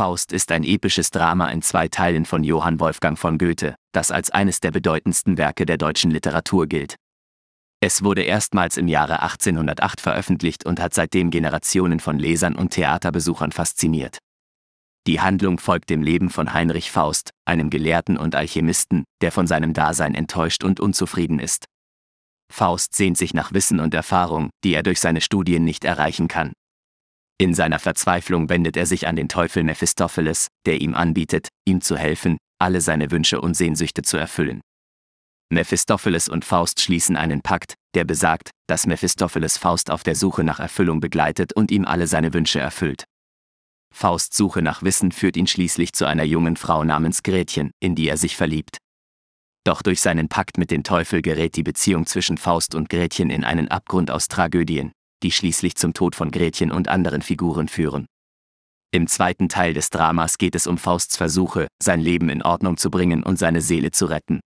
Faust ist ein episches Drama in zwei Teilen von Johann Wolfgang von Goethe, das als eines der bedeutendsten Werke der deutschen Literatur gilt. Es wurde erstmals im Jahre 1808 veröffentlicht und hat seitdem Generationen von Lesern und Theaterbesuchern fasziniert. Die Handlung folgt dem Leben von Heinrich Faust, einem Gelehrten und Alchemisten, der von seinem Dasein enttäuscht und unzufrieden ist. Faust sehnt sich nach Wissen und Erfahrung, die er durch seine Studien nicht erreichen kann, in seiner Verzweiflung wendet er sich an den Teufel Mephistopheles, der ihm anbietet, ihm zu helfen, alle seine Wünsche und Sehnsüchte zu erfüllen. Mephistopheles und Faust schließen einen Pakt, der besagt, dass Mephistopheles Faust auf der Suche nach Erfüllung begleitet und ihm alle seine Wünsche erfüllt. Fausts Suche nach Wissen führt ihn schließlich zu einer jungen Frau namens Gretchen, in die er sich verliebt. Doch durch seinen Pakt mit dem Teufel gerät die Beziehung zwischen Faust und Gretchen in einen Abgrund aus Tragödien, die schließlich zum Tod von Gretchen und anderen Figuren führen. Im zweiten Teil des Dramas geht es um Fausts Versuche, sein Leben in Ordnung zu bringen und seine Seele zu retten.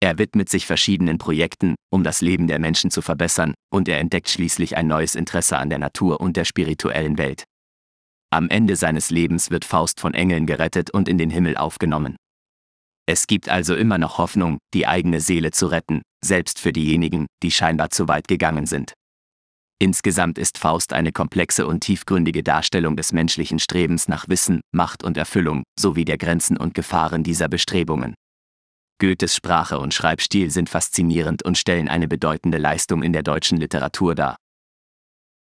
Er widmet sich verschiedenen Projekten, um das Leben der Menschen zu verbessern, und er entdeckt schließlich ein neues Interesse an der Natur und der spirituellen Welt. Am Ende seines Lebens wird Faust von Engeln gerettet und in den Himmel aufgenommen. Es gibt also immer noch Hoffnung, die eigene Seele zu retten, selbst für diejenigen, die scheinbar zu weit gegangen sind. Insgesamt ist Faust eine komplexe und tiefgründige Darstellung des menschlichen Strebens nach Wissen, Macht und Erfüllung, sowie der Grenzen und Gefahren dieser Bestrebungen. Goethes Sprache und Schreibstil sind faszinierend und stellen eine bedeutende Leistung in der deutschen Literatur dar.